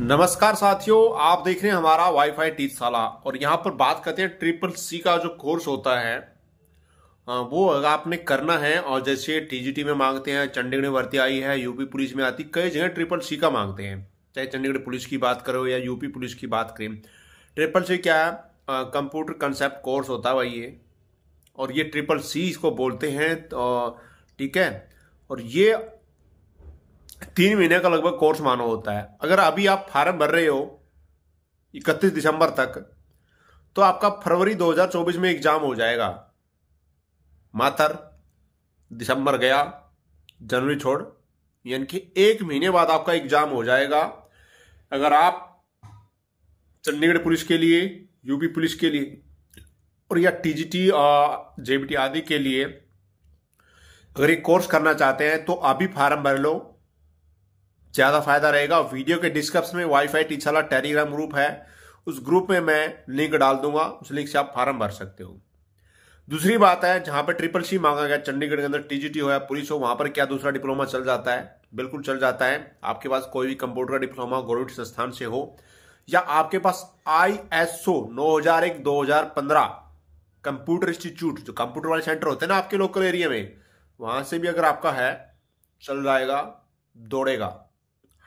नमस्कार साथियों आप देख रहे हैं हमारा वाईफाई टीचशाला और यहाँ पर बात करते हैं ट्रिपल सी का जो कोर्स होता है वो अगर आपने करना है और जैसे टीजीटी में मांगते हैं चंडीगढ़ में भर्ती आई है यूपी पुलिस में आती कई जगह ट्रिपल सी का मांगते हैं चाहे चंडीगढ़ पुलिस की बात करो या यूपी पुलिस की बात करें ट्रिपल सी क्या है कंप्यूटर कंसेप्ट कोर्स होता है भाई ये और ये ट्रिपल सी इसको बोलते हैं तो ठीक है और ये तीन महीने का लगभग कोर्स मानो होता है अगर अभी आप फार्म भर रहे हो इकतीस दिसंबर तक तो आपका फरवरी 2024 में एग्जाम हो जाएगा मातर दिसंबर गया जनवरी छोड़ यानी कि एक महीने बाद आपका एग्जाम हो जाएगा अगर आप चंडीगढ़ पुलिस के लिए यूपी पुलिस के लिए और या टीजीटी जेबीटी आदि के लिए अगर ये कोर्स करना चाहते हैं तो अभी फार्म भर लो ज़्यादा फायदा रहेगा वीडियो के डिस्क्रिप्शन में वाईफाई टीचाला टेलीग्राम ग्रुप है उस ग्रुप में मैं लिंक डाल दूंगा उस लिंक से आप फार्म भर सकते हो दूसरी बात है जहां पर ट्रिपल सी मांगा गया चंडीगढ़ के अंदर टीजीटी हो या पुलिस हो वहां पर क्या दूसरा डिप्लोमा चल जाता है बिल्कुल चल जाता है आपके पास कोई भी कंप्यूटर का डिप्लोमा गवर्नमेंट संस्थान से हो या आपके पास आई एस ओ नौ हजार एक दो हजार पंद्रह कंप्यूटर इंस्टीट्यूट जो कंप्यूटर वाले सेंटर होते हैं ना आपके लोकल एरिया में वहां से भी अगर आपका है चल जाएगा दौड़ेगा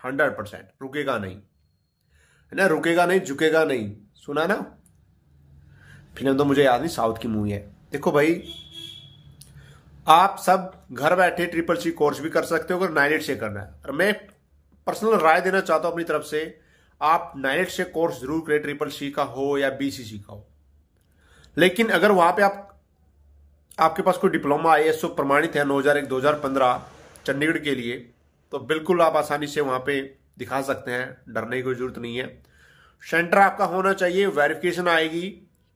हंड्रेड परसेंट रुकेगा नहीं है ना रुकेगा नहीं झुकेगा नहीं सुना ना फिल्म तो मुझे याद नहीं साउथ की मूवी है देखो भाई आप सब घर बैठे ट्रिपल सी कोर्स भी कर सकते हो अगर नाइन एट से करना है और मैं पर्सनल राय देना चाहता हूं अपनी तरफ से आप नाइन एट से कोर्स जरूर करें ट्रिपल सी का हो या बीसीसी का हो लेकिन अगर वहां पे आप आपके पास कोई डिप्लोमा आई एस प्रमाणित है नौ हजार एक दो हजार पंद्रह चंडीगढ़ के लिए तो बिल्कुल आप आसानी से वहां पे दिखा सकते हैं डरने की कोई जरूरत नहीं है सेंटर आपका होना चाहिए वेरिफिकेशन आएगी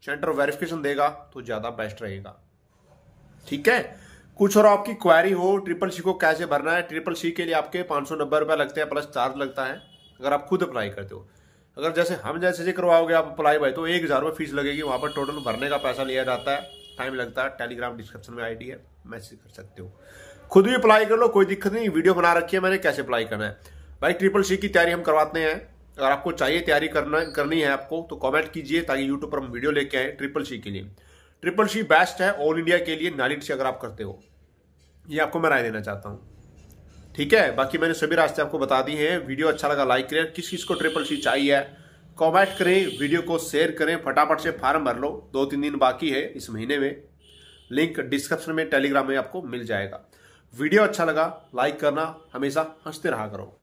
सेंटर वेरिफिकेशन देगा तो ज़्यादा बेस्ट रहेगा ठीक है कुछ और आपकी क्वायरी हो ट्रिपल सी को कैसे भरना है ट्रिपल सी के लिए आपके पांच सौ नब्बे रुपये लगते हैं प्लस चार्ज लगता है अगर आप खुद अप्लाई करते हो अगर जैसे हम जैसे जैसे करवाओगे आप अप्लाई भाई तो एक हज़ार रुपये फीस लगेगी वहां पर टोटल भरने का पैसा लिया जाता है टाइम लगता है टेलीग्राम डिस्क्रिप्शन में आईडी है मैसेज कर सकते हो खुद भी अप्लाई कर लो कोई दिक्कत नहीं वीडियो बना रखी है मैंने कैसे अप्लाई करना है भाई ट्रिपल सी की तैयारी हम करवाते हैं अगर आपको चाहिए तैयारी करना करनी है आपको तो कमेंट कीजिए ताकि यूट्यूब पर हम वीडियो लेके आए ट्रिपल सी के लिए ट्रिपल सी बेस्ट है ऑल इंडिया के लिए नॉलेज से अगर आप करते हो ये आपको मैं राय देना चाहता हूँ ठीक है बाकी मैंने सभी रास्ते आपको बता दिए हैं वीडियो अच्छा लगा लाइक करें किस किस को ट्रिपल सी चाहिए कॉमेंट करें वीडियो को शेयर करें फटाफट से फार्म भर लो दो तीन दिन बाकी है इस महीने में लिंक डिस्क्रिप्शन में टेलीग्राम में आपको मिल जाएगा वीडियो अच्छा लगा लाइक करना हमेशा हंसते रहा करो